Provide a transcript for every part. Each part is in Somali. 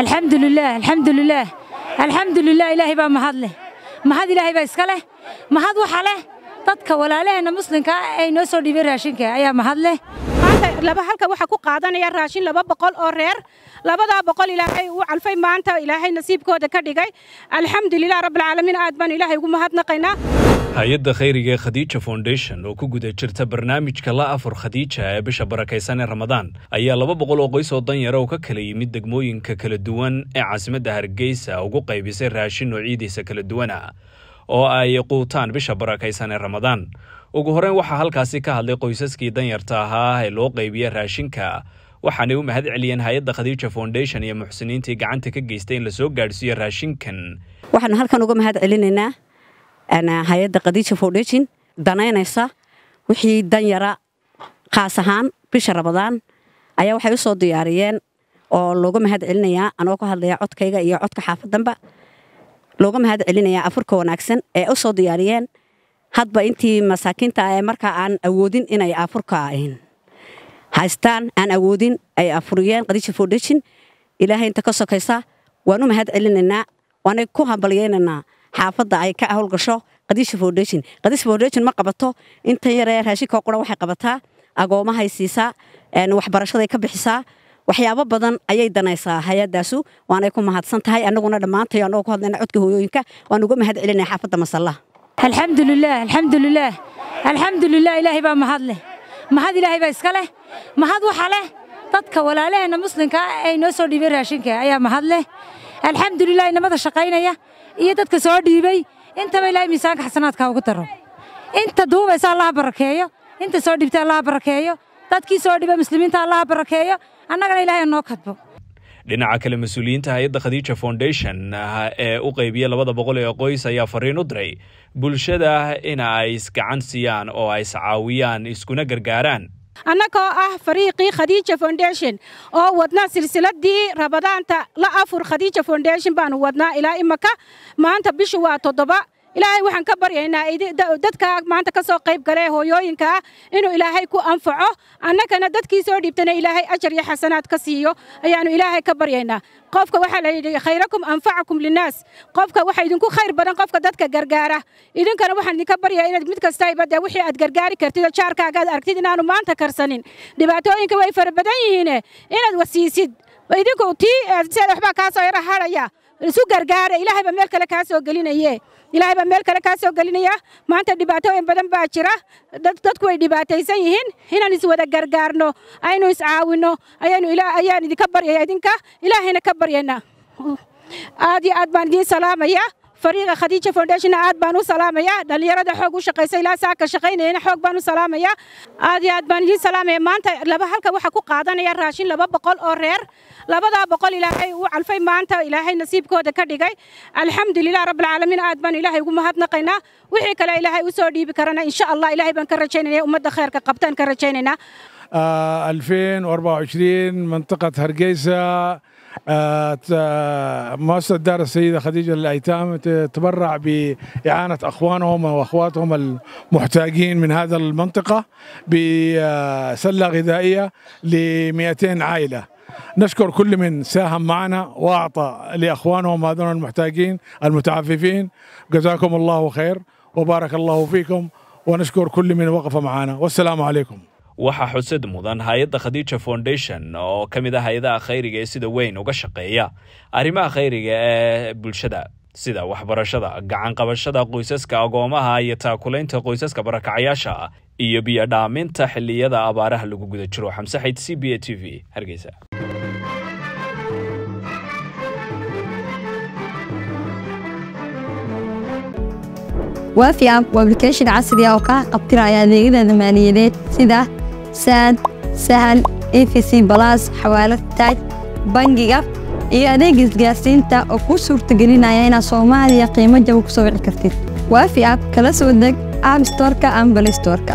alxamdu lilaah alxamdu lilaah alxamdu lilah ilaahay baa mahad leh mahad ilaahay baa iska leh mahad waxa leh dadka walaalaheenna muslimkaa ay noo soo dhiibeen raashinka ayaa mahad leh laba halka waxaa ku qaadanaya raashin laba boqol oo reer labadaa boqol ilaahay uu calfay maanta ilaahay nasiibkooda ka dhigay alxamdulilah rabbilcaalamiin aad baan ilaahay ugu mahadnaqaynaa hay-adda khayriga ee khadiija foundation oo ku guda jirta barnaamijka la afur khadiija ee bisha barakaysan ee ramadaan ayaa laba boqol oo qoys oo danyara oo ka kala yimid degmooyinka kala duwan ee caasimadda hargeysa ugu qaybisay raashin noociidiisa kala duwana oo ay quutaan bisha barakaysan ee ramadaan ugu horreyn waxaa halkaasi ka hadlay qoysaskii danyarta ahaa ee loo qaybiya raashinka waxaanay u mahad celiyeen hay-adda khadiija foundation iyo muxsiniintii gacanta ka geystay in lasoo gaadhsiiyo raashinkan waxaan halkan uga mahad celinaynaa hay-adda khadiija foundation danaynaysa wixii danyara kaas ahaan bisha ramadaan ayaa waxay u soo diyaariyeen oo looga mahad celinayaa anoo ka hadlaya codkayga iyo codka xaafadanba looga mahad celinayaa afurka wanaagsan ee usoo diyaariyeen hadba intii masaakiinta ah ee markaa aan awoodin inay afurka haystaan aan awoodin ay afuriyeen qadiisha foundation ilaahay inta ka sokaysa waan u mahad celinaynaa waanay ku hambalyaynaynaa xaafadda ay ka howlgasho qadiisha foundation qadiisha foundation ma qabato inta yaree raashinka oo qura waxay qabataa agoomahay siisaa waxbarashaday ka bixisaa waxyaabo badan ayay danaysaa hay-adaasu waanay ku mahadsan tahay annaguna dhammaantay annagoo ku hadlayna codka hooyooyinka waan uga mahad celinaya xaafadda masallaha alxamdulilaah alxamdulilaah alxamdulilah ilaahay baa mahad leh mahad ilaahay baa iska leh mahad waxa leh dadka walaalaheenna muslimka ah ay noo soo dhiibay raashinka ayaa mahad leh alxamdulilah inamada shaqaynaya iyo dadka soo dhiibay intaba ilaahay miisaanka xasanaadka ugu daro inta duubaysa allaha barakeeyo inta soo dhiibtay allaha barakeeyo dadkiisoo dhiba muslimiinta allaha barakeeyo annagana ilaahay noo kadbo dhinaca kale mas-uuliyiinta hay-adda khadiija foundation ah, ee u qaybiya labada boqol ee qoys ayaa fariin u diray bulshada in ay isgacan siiyaan oo ay iscaawiyaan iskuna gargaaraan annagoo ah fariiqii khadiija foundation oo wadna silsiladii rabadaanta la afur khadiija foundation baanu wadnaa ilaa imaka maanta bishu waa toddoba ilaahay waxaan ka baryaynaa dadka maanta ka soo qayb galee hooyooyinkaa inuu ilaahay ku anfaco annagana dadkii soo dhiibtana ilaahay ajar iyo xasanaad ka siiyo ayaannu ilaahay ka baryaynaa qofka waxaa la yidhi khayrakum anfacakum linnaas qofka waxa idinku khayr badan qofka dadka gargaara idinkana waxaan idinka baryaa inaad mid kastayba dee wixii aad gargaari kartidoo jaarkaagaad argtid inaanu maanta karsanin dhibaatooyinka way fara badan yihiine inaad wasiisid idinku tii eh, seed waxbaa kaa yara hadhaya isu gargaara ilaahaybaa meel kale kaa soo gelinaye ilaahaybaa meel kale kaa soo gelinaya maanta dhibaatooyin badan baa jira dadku way dhibaataysan yihiin inaan iswada gargaarno aynu iscaawino iscaawinno ayaan idinka baryaya idinka ilaahayna ka baryana aad iyo aad baan idiin salaamaya fariiqa khadiija foundationna aad baan u salaamayaa dhallinyarada xoog u shaqaysa ilaa saaka shaqaynayana xoog baan u salaamayaa aad iyo aad baan idiin salaamaya maanta laba halka waxaa ku qaadanaya raashin laba boqol oo reer labadaa boqol ilaahay uu calfay maanta ilaahay nasiibkooda ka dhigay alxamdulilah rabbilcaalamiin aad baan ilaahay ugu mahadnaqaynaa wixii kale ilaahay u soo dhiibi karana insha allah ilaahay baan ka rajaynaya ummadda khayrka qabtaan ka rajaynaynaa 2024 منطقة هرقيسة آه، مؤسسة دار السيدة خديجة للأيتام تتبرع بإعانة أخوانهم وأخواتهم المحتاجين من هذا المنطقة بسلة غذائية ل 200 عائلة نشكر كل من ساهم معنا وأعطى لأخوانهم هذول المحتاجين المتعففين جزاكم الله خير وبارك الله فيكم ونشكر كل من وقف معنا والسلام عليكم waxaa xusid mudan hay-adda khadiija foundation oo ka mid ah hay-adaha khayriga ee sida weyn uga shaqeeya arrimaha khayriga ee bulshada sida waxbarashada gacan qabashada qoysaska agoomaha iyo taakulaynta qoysaska barakacyaasha iyo biyo dhaaminta xiliyada abaaraha lagu guda jiro xamse c b a t v hargeysa waafi app waa ablication ah oo kaa qabtiraya adeegyada maaliyadeed sida saad sahal efc balas xawaalo taaj bangiga iyo adeega isgaarsiinta oo kuu suurtagelinaya inaad soomaaliya qiimo jabo ku soo wici kartid waafi ab kala soo deg abstorka ambalestorka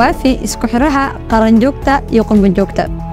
waafi isku xiraha qaranjoogta iyo qumbajoogta